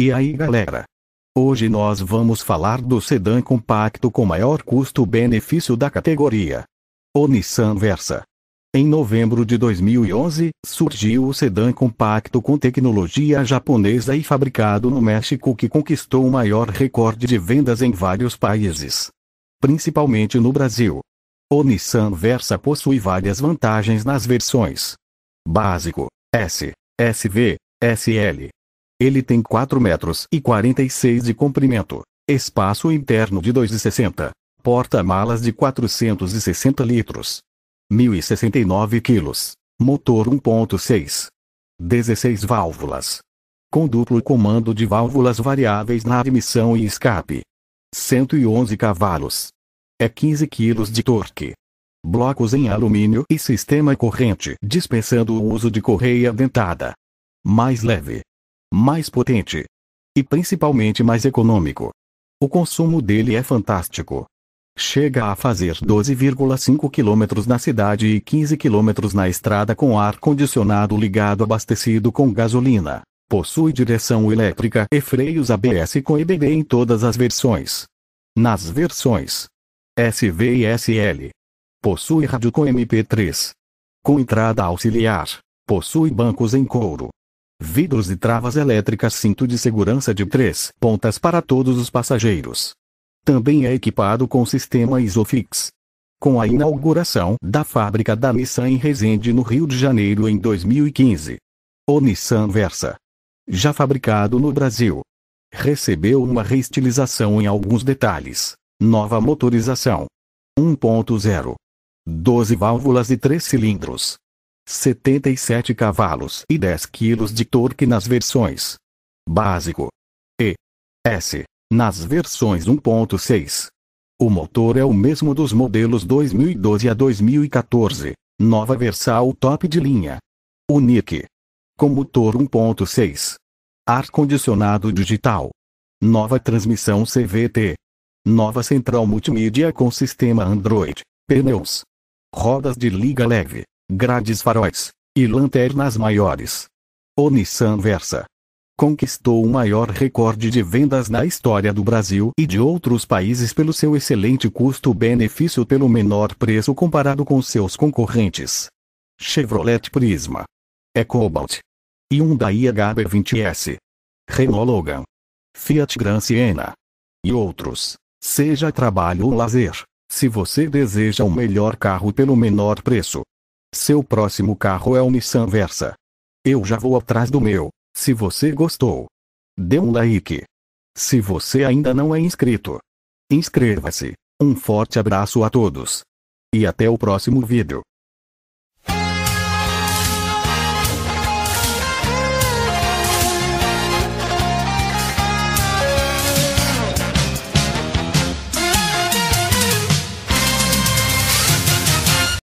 E aí galera? Hoje nós vamos falar do sedã compacto com maior custo-benefício da categoria. O Nissan Versa. Em novembro de 2011, surgiu o sedã compacto com tecnologia japonesa e fabricado no México que conquistou o maior recorde de vendas em vários países. Principalmente no Brasil. O Nissan Versa possui várias vantagens nas versões básico, S, SV, SL, ele tem 4 metros e 46 de comprimento. Espaço interno de 2,60. Porta-malas de 460 litros. 1.069 quilos. Motor 1.6. 16 válvulas. Com duplo comando de válvulas variáveis na admissão e escape. 111 cavalos. É 15 quilos de torque. Blocos em alumínio e sistema corrente dispensando o uso de correia dentada. Mais leve mais potente e principalmente mais econômico. O consumo dele é fantástico. Chega a fazer 12,5 km na cidade e 15 km na estrada com ar-condicionado ligado abastecido com gasolina. Possui direção elétrica e freios ABS com EBD em todas as versões. Nas versões SV e SL. Possui rádio com MP3. Com entrada auxiliar. Possui bancos em couro vidros e travas elétricas, cinto de segurança de três pontas para todos os passageiros. Também é equipado com sistema Isofix. Com a inauguração da fábrica da Nissan em Resende no Rio de Janeiro em 2015, o Nissan Versa, já fabricado no Brasil, recebeu uma reestilização em alguns detalhes, nova motorização 1.0, 12 válvulas e 3 cilindros, 77 cavalos e 10 kg de torque nas versões básico e S nas versões 1.6. O motor é o mesmo dos modelos 2012 a 2014, nova Versal top de linha. Unique. Com motor 1.6. Ar-condicionado digital. Nova transmissão CVT. Nova central multimídia com sistema Android. Pneus. Rodas de liga leve grades faróis e lanternas maiores. O Nissan Versa conquistou o maior recorde de vendas na história do Brasil e de outros países pelo seu excelente custo-benefício pelo menor preço comparado com seus concorrentes. Chevrolet Prisma, EcoBalt, Hyundai HB20S, Renault Logan, Fiat Gran Siena e outros. Seja trabalho ou lazer, se você deseja o melhor carro pelo menor preço, seu próximo carro é o Nissan Versa. Eu já vou atrás do meu. Se você gostou, dê um like. Se você ainda não é inscrito, inscreva-se. Um forte abraço a todos. E até o próximo vídeo.